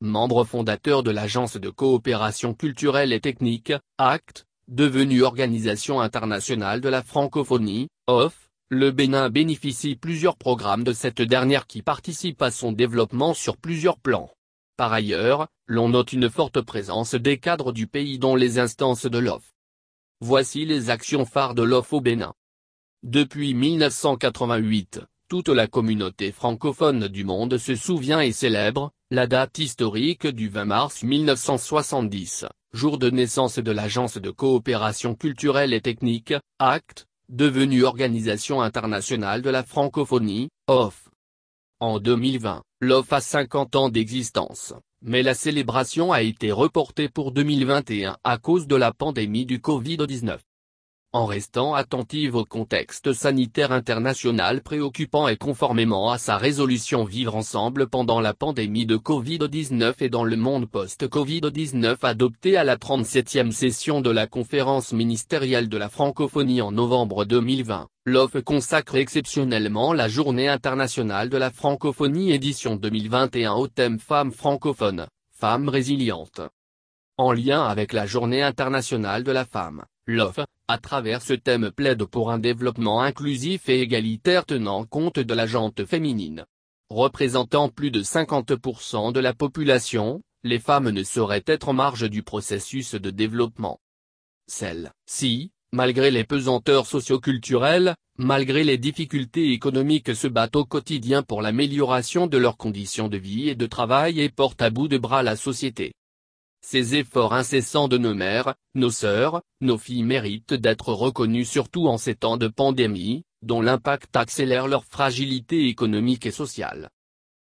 membre fondateur de l'Agence de coopération culturelle et technique, ACT, devenue Organisation internationale de la francophonie, OFF, le Bénin bénéficie plusieurs programmes de cette dernière qui participent à son développement sur plusieurs plans. Par ailleurs, l'on note une forte présence des cadres du pays dans les instances de l'OFF. Voici les actions phares de l'OFF au Bénin. Depuis 1988, toute la communauté francophone du monde se souvient et célèbre, la date historique du 20 mars 1970, jour de naissance de l'Agence de coopération culturelle et technique, ACT, devenue Organisation internationale de la francophonie, OFF. En 2020, l'OFF a 50 ans d'existence, mais la célébration a été reportée pour 2021 à cause de la pandémie du Covid-19 en restant attentive au contexte sanitaire international préoccupant et conformément à sa résolution Vivre ensemble pendant la pandémie de Covid-19 et dans le monde post-Covid-19 adoptée à la 37e session de la conférence ministérielle de la francophonie en novembre 2020, l'OF consacre exceptionnellement la Journée internationale de la francophonie édition 2021 au thème Femmes francophones, Femmes résilientes. En lien avec la Journée internationale de la femme, l'OF à travers ce thème plaide pour un développement inclusif et égalitaire tenant compte de la jante féminine. Représentant plus de 50% de la population, les femmes ne sauraient être en marge du processus de développement. Celles-ci, malgré les pesanteurs socioculturelles, malgré les difficultés économiques se battent au quotidien pour l'amélioration de leurs conditions de vie et de travail et portent à bout de bras la société. Ces efforts incessants de nos mères, nos sœurs, nos filles méritent d'être reconnus surtout en ces temps de pandémie, dont l'impact accélère leur fragilité économique et sociale.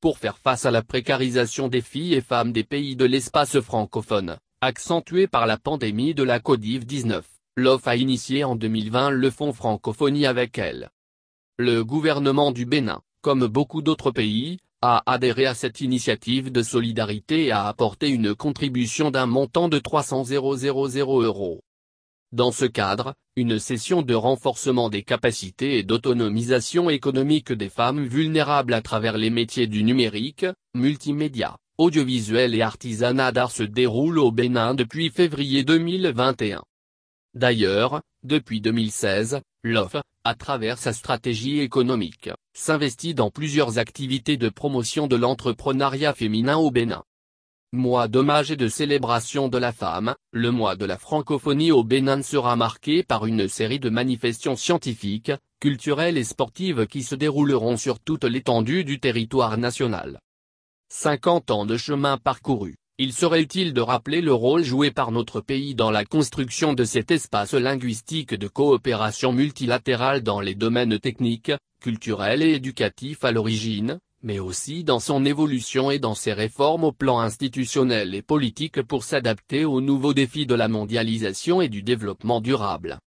Pour faire face à la précarisation des filles et femmes des pays de l'espace francophone, accentuée par la pandémie de la Covid-19, l'OF a initié en 2020 le Fonds francophonie avec elle. Le gouvernement du Bénin, comme beaucoup d'autres pays, a adhéré à cette initiative de solidarité et a apporté une contribution d'un montant de 300 000 euros. Dans ce cadre, une session de renforcement des capacités et d'autonomisation économique des femmes vulnérables à travers les métiers du numérique, multimédia, audiovisuel et artisanat d'art se déroule au Bénin depuis février 2021. D'ailleurs, depuis 2016, l'OFF, à travers sa stratégie économique, s'investit dans plusieurs activités de promotion de l'entrepreneuriat féminin au Bénin. Mois d'hommage et de célébration de la femme, le mois de la francophonie au Bénin sera marqué par une série de manifestations scientifiques, culturelles et sportives qui se dérouleront sur toute l'étendue du territoire national. 50 ans de chemin parcouru il serait utile de rappeler le rôle joué par notre pays dans la construction de cet espace linguistique de coopération multilatérale dans les domaines techniques, culturels et éducatifs à l'origine, mais aussi dans son évolution et dans ses réformes au plan institutionnel et politique pour s'adapter aux nouveaux défis de la mondialisation et du développement durable.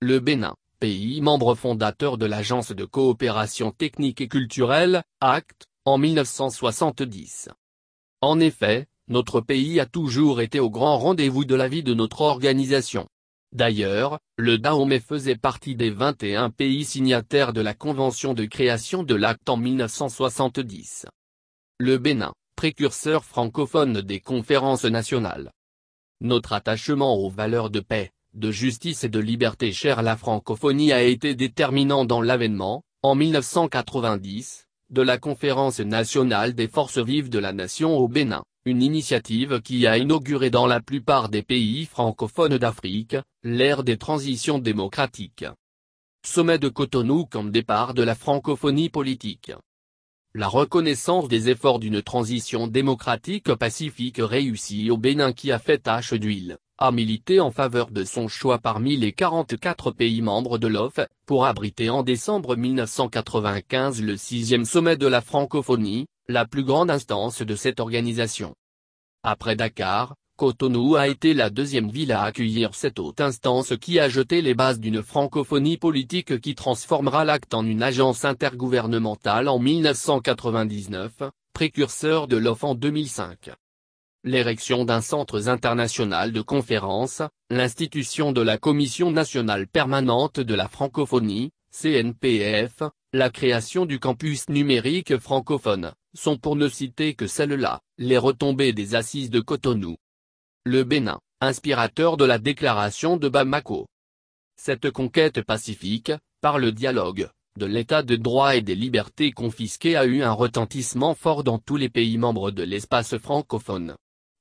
Le Bénin, pays membre fondateur de l'Agence de coopération technique et culturelle, ACT, e, en 1970. En effet, notre pays a toujours été au grand rendez-vous de la vie de notre organisation. D'ailleurs, le Dahomey faisait partie des 21 pays signataires de la Convention de création de l'acte en 1970. Le Bénin, précurseur francophone des conférences nationales. Notre attachement aux valeurs de paix, de justice et de liberté chère à la francophonie a été déterminant dans l'avènement, en 1990, de la Conférence nationale des forces vives de la nation au Bénin une initiative qui a inauguré dans la plupart des pays francophones d'Afrique, l'ère des transitions démocratiques. Sommet de Cotonou comme départ de la francophonie politique. La reconnaissance des efforts d'une transition démocratique pacifique réussie au Bénin qui a fait tache d'huile, a milité en faveur de son choix parmi les 44 pays membres de l'OF, pour abriter en décembre 1995 le sixième sommet de la francophonie, la plus grande instance de cette organisation. Après Dakar, Cotonou a été la deuxième ville à accueillir cette haute instance qui a jeté les bases d'une francophonie politique qui transformera l'acte en une agence intergouvernementale en 1999, précurseur de l'OF en 2005. L'érection d'un centre international de conférences, l'institution de la Commission nationale permanente de la francophonie, CNPF, la création du campus numérique francophone, sont pour ne citer que celles-là, les retombées des assises de Cotonou. Le Bénin, inspirateur de la déclaration de Bamako. Cette conquête pacifique, par le dialogue, de l'état de droit et des libertés confisquées a eu un retentissement fort dans tous les pays membres de l'espace francophone.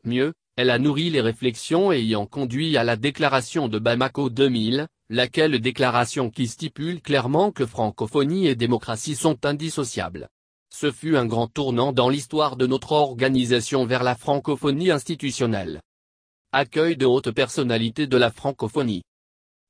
Mieux, elle a nourri les réflexions ayant conduit à la déclaration de Bamako 2000, laquelle déclaration qui stipule clairement que francophonie et démocratie sont indissociables. Ce fut un grand tournant dans l'histoire de notre organisation vers la francophonie institutionnelle. Accueil de hautes personnalités de la francophonie.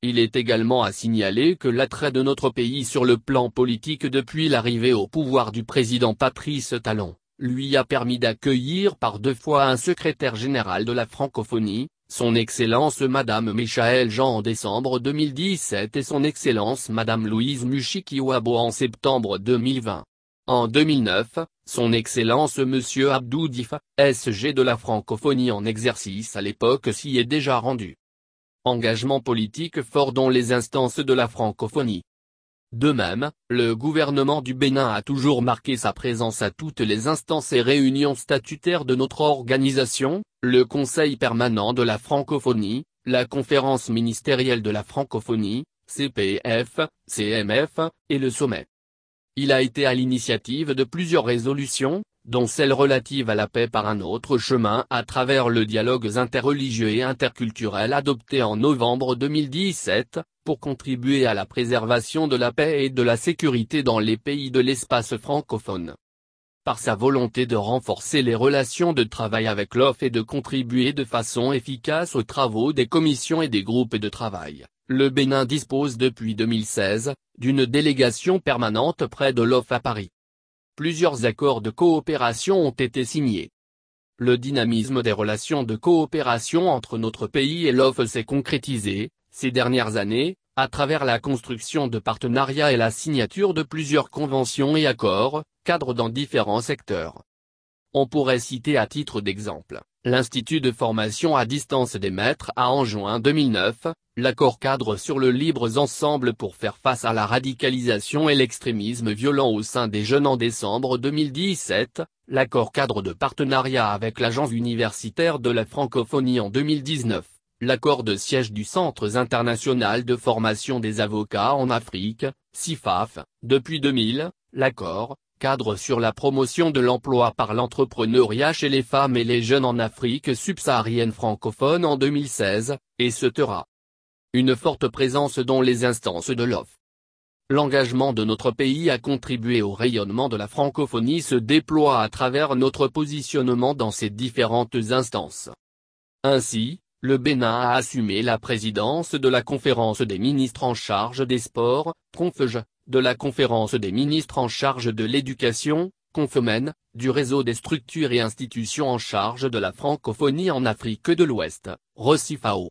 Il est également à signaler que l'attrait de notre pays sur le plan politique depuis l'arrivée au pouvoir du président Patrice Talon, lui a permis d'accueillir par deux fois un secrétaire général de la francophonie, son Excellence Madame Michael Jean en décembre 2017 et son Excellence Madame Louise Mushikiwabo en septembre 2020. En 2009, son Excellence Monsieur Abdou Difa, SG de la francophonie en exercice à l'époque s'y est déjà rendu. Engagement politique fort dans les instances de la francophonie. De même, le gouvernement du Bénin a toujours marqué sa présence à toutes les instances et réunions statutaires de notre organisation, le Conseil permanent de la francophonie, la conférence ministérielle de la francophonie, CPF, CMF, et le sommet. Il a été à l'initiative de plusieurs résolutions, dont celle relative à la paix par un autre chemin à travers le dialogue interreligieux et interculturel adopté en novembre 2017, pour contribuer à la préservation de la paix et de la sécurité dans les pays de l'espace francophone. Par sa volonté de renforcer les relations de travail avec l'OF e et de contribuer de façon efficace aux travaux des commissions et des groupes de travail, le Bénin dispose depuis 2016, d'une délégation permanente près de l'OF à Paris. Plusieurs accords de coopération ont été signés. Le dynamisme des relations de coopération entre notre pays et l'OF s'est concrétisé, ces dernières années, à travers la construction de partenariats et la signature de plusieurs conventions et accords, cadres dans différents secteurs. On pourrait citer à titre d'exemple, l'Institut de formation à distance des maîtres à en juin 2009, l'accord cadre sur le libre ensemble pour faire face à la radicalisation et l'extrémisme violent au sein des jeunes en décembre 2017, l'accord cadre de partenariat avec l'Agence universitaire de la francophonie en 2019, l'accord de siège du Centre international de formation des avocats en Afrique, CIFAF, depuis 2000, l'accord, cadre sur la promotion de l'emploi par l'entrepreneuriat chez les femmes et les jeunes en Afrique subsaharienne francophone en 2016, et se tera. Une forte présence dans les instances de l'OF. L'engagement de notre pays à contribuer au rayonnement de la francophonie se déploie à travers notre positionnement dans ces différentes instances. Ainsi, le Bénin a assumé la présidence de la conférence des ministres en charge des sports, CONFEJ, de la conférence des ministres en charge de l'éducation, Confemen, du réseau des structures et institutions en charge de la francophonie en Afrique de l'Ouest, Rossifao.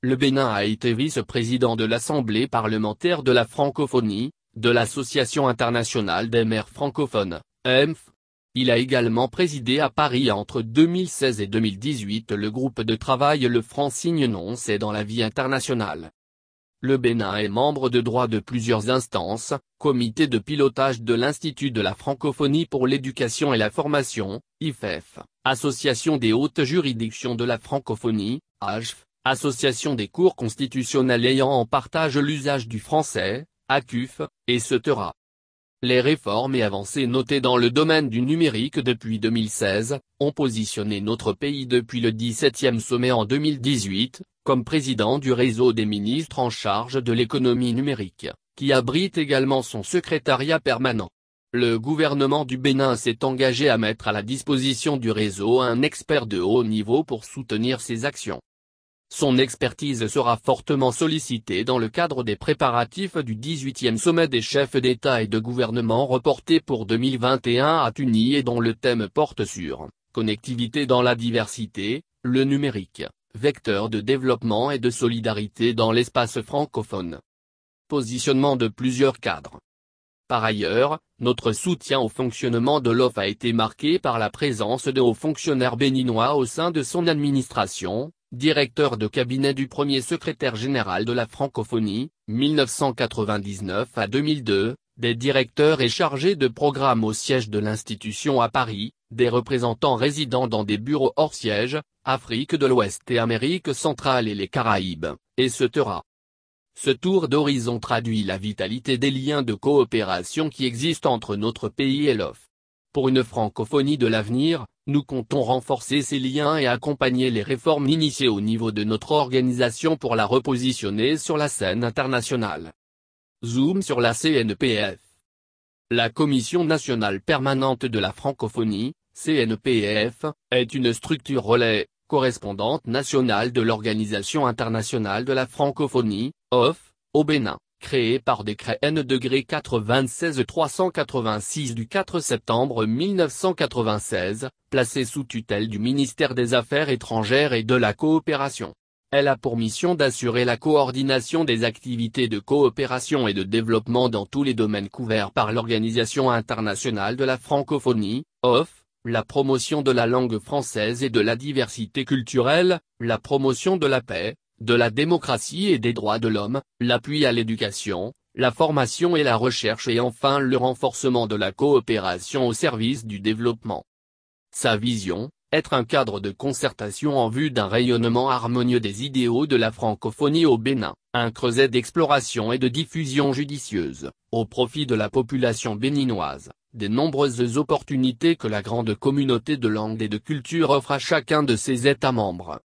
Le Bénin a été vice-président de l'Assemblée parlementaire de la francophonie, de l'Association internationale des maires francophones, EMF. Il a également présidé à Paris entre 2016 et 2018 le groupe de travail Le Franc signe non c'est dans la vie internationale. Le Bénin est membre de droit de plusieurs instances, comité de pilotage de l'Institut de la francophonie pour l'éducation et la formation, IFEF, e Association des hautes juridictions de la francophonie, AJF, Association des cours constitutionnels ayant en partage l'usage du français, ACUF, et cetera. Les réformes et avancées notées dans le domaine du numérique depuis 2016, ont positionné notre pays depuis le 17e sommet en 2018, comme président du réseau des ministres en charge de l'économie numérique, qui abrite également son secrétariat permanent. Le gouvernement du Bénin s'est engagé à mettre à la disposition du réseau un expert de haut niveau pour soutenir ses actions. Son expertise sera fortement sollicitée dans le cadre des préparatifs du 18e sommet des chefs d'État et de gouvernement reporté pour 2021 à Tunis et dont le thème porte sur « Connectivité dans la diversité, le numérique, vecteur de développement et de solidarité dans l'espace francophone. Positionnement de plusieurs cadres. Par ailleurs, notre soutien au fonctionnement de l'OF a été marqué par la présence de hauts fonctionnaires béninois au sein de son administration, directeur de cabinet du premier secrétaire général de la francophonie, 1999 à 2002, des directeurs et chargés de programmes au siège de l'institution à Paris, des représentants résidant dans des bureaux hors siège, Afrique de l'Ouest et Amérique centrale et les Caraïbes, et ce Ce tour d'horizon traduit la vitalité des liens de coopération qui existent entre notre pays et l'OF. Pour une francophonie de l'avenir, nous comptons renforcer ces liens et accompagner les réformes initiées au niveau de notre organisation pour la repositionner sur la scène internationale. Zoom sur la CNPF. La Commission nationale permanente de la francophonie, CNPF, est une structure relais, correspondante nationale de l'Organisation internationale de la francophonie, OF, au Bénin, créée par décret N degré 96 386 du 4 septembre 1996, placée sous tutelle du ministère des Affaires étrangères et de la coopération. Elle a pour mission d'assurer la coordination des activités de coopération et de développement dans tous les domaines couverts par l'Organisation internationale de la francophonie, OFF, la promotion de la langue française et de la diversité culturelle, la promotion de la paix, de la démocratie et des droits de l'homme, l'appui à l'éducation, la formation et la recherche et enfin le renforcement de la coopération au service du développement. Sa vision, être un cadre de concertation en vue d'un rayonnement harmonieux des idéaux de la francophonie au Bénin, un creuset d'exploration et de diffusion judicieuse, au profit de la population béninoise des nombreuses opportunités que la grande communauté de langue et de culture offre à chacun de ses États membres.